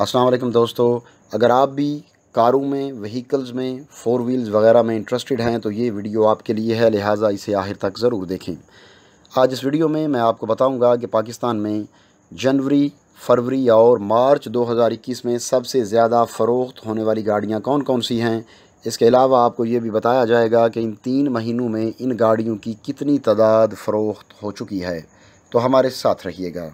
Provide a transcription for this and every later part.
अस्सलाम वालेकुम दोस्तों अगर आप भी कारों में व्हीकल्स में फ़ोर व्हील्स वगैरह में इंटरेस्टेड हैं तो ये वीडियो आपके लिए है लिहाजा इसे आखिर तक ज़रूर देखें आज इस वीडियो में मैं आपको बताऊंगा कि पाकिस्तान में जनवरी फरवरी और मार्च 2021 में सबसे ज़्यादा फ़रोख्त होने वाली गाड़ियाँ कौन कौन सी हैं इसके अलावा आपको ये भी बताया जाएगा कि इन तीन महीनों में इन गाड़ियों की कितनी तादाद फ़रोख्त हो चुकी है तो हमारे साथ रहिएगा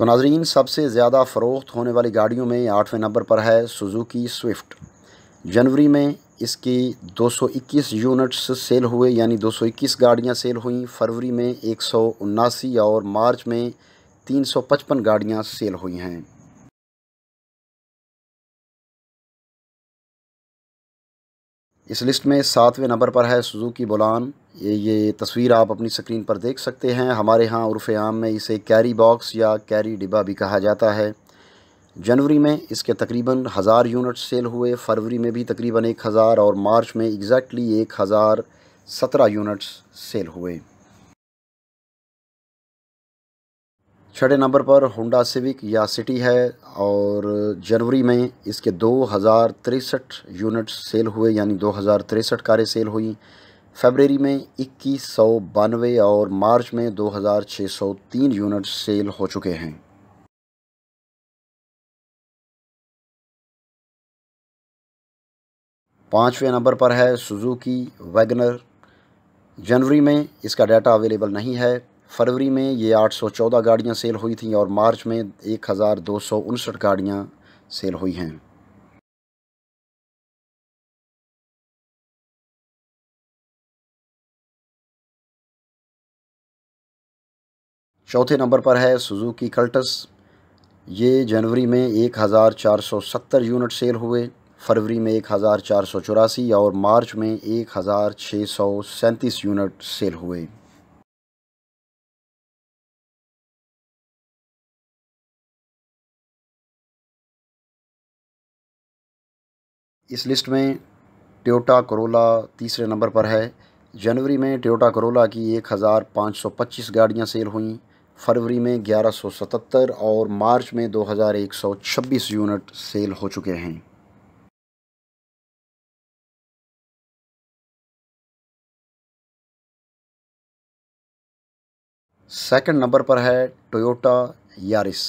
तो नाजरीन सबसे ज़्यादा फ़रोख्त होने वाली गाड़ियों में आठवें नंबर पर है सुजुकी स्विफ्ट जनवरी में इसकी 221 यूनिट्स सेल हुए यानी 221 गाड़ियां सेल हुई फरवरी में एक और मार्च में 355 गाड़ियां सेल हुई हैं इस लिस्ट में सातवें नंबर पर है सुजुकी बुलान ये ये तस्वीर आप अपनी स्क्रीन पर देख सकते हैं हमारे यहाँ उर्फ़ आम में इसे कैरी बॉक्स या कैरी डिब्बा भी कहा जाता है जनवरी में इसके तकरीबन हज़ार यूनिट सेल हुए फरवरी में भी तकरीबन एक हज़ार और मार्च में एग्जैक्टली एक हज़ार सत्रह यूनिट्स सेल हुए छठे नंबर पर होंडा सिविक या सिटी है और जनवरी में इसके दो हज़ार तिरसठ यूनिट्स सेल हुए यानी दो हज़ार तिरसठ कारें सेल हुई फरवरी में इक्कीस सौ बानवे और मार्च में 2603 यूनिट सेल हो चुके हैं पाँचवें नंबर पर है सुजुकी वैगनर जनवरी में इसका डाटा अवेलेबल नहीं है फरवरी में ये 814 गाड़ियां सेल हुई थी और मार्च में एक गाड़ियां सेल हुई हैं चौथे नंबर पर है सुजुकी कल्टस ये जनवरी में 1470 यूनिट सेल हुए फरवरी में एक हज़ार चार सौ चौरासी और मार्च में एक हज़ार छः सौ सैंतीस यूनिट सेल हुए इस लिस्ट में टोयोटा करोला तीसरे नंबर पर है जनवरी में टोयोटा करोला की एक हज़ार पाँच सौ पच्चीस गाड़ियाँ सेल हुई फरवरी में 1177 और मार्च में 2126 यूनिट सेल हो चुके हैं सेकंड नंबर पर है टोयोटा यारिस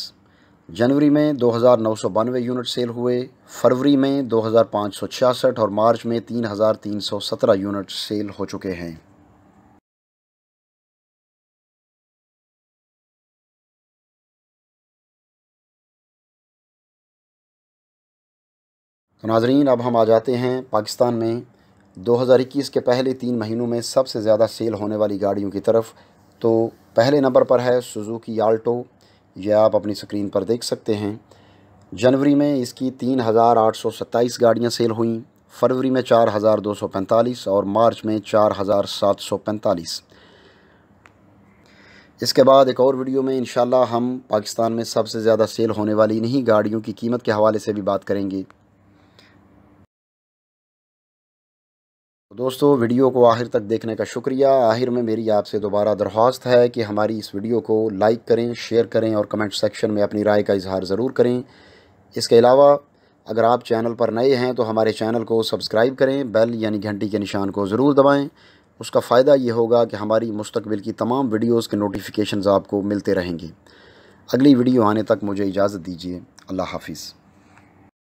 जनवरी में दो यूनिट सेल हुए फरवरी में दो और मार्च में 3317 यूनिट सेल हो चुके हैं तो नाजरीन अब हम आ जाते हैं पाकिस्तान में 2021 के पहले तीन महीनों में सबसे ज़्यादा सेल होने वाली गाड़ियों की तरफ तो पहले नंबर पर है सुजुकी आल्टो यह आप अपनी स्क्रीन पर देख सकते हैं जनवरी में इसकी तीन हज़ार आठ सौ सत्ताईस गाड़ियाँ सेल हुई फरवरी में चार हज़ार दो सौ पैंतालीस और मार्च में चार हज़ार सात सौ पैंतालीस इसके बाद एक और वीडियो में इन हम पाकिस्तान में सबसे ज़्यादा सेल होने वाली इन्हीं गाड़ियों की कीमत के हवाले से भी बात करेंगे तो दोस्तों वीडियो को आखिर तक देखने का शुक्रिया आखिर में मेरी आपसे दोबारा दरख्वास्त है कि हमारी इस वीडियो को लाइक करें शेयर करें और कमेंट सेक्शन में अपनी राय का इजहार ज़रूर करें इसके अलावा अगर आप चैनल पर नए हैं तो हमारे चैनल को सब्सक्राइब करें बेल यानी घंटी के निशान को ज़रूर दबाएँ उसका फ़ायदा ये होगा कि हमारी मुस्तबिल की तमाम वीडियोज़ के नोटिफिकेशन आपको मिलते रहेंगे अगली वीडियो आने तक मुझे इजाज़त दीजिए अल्लाह हाफिज़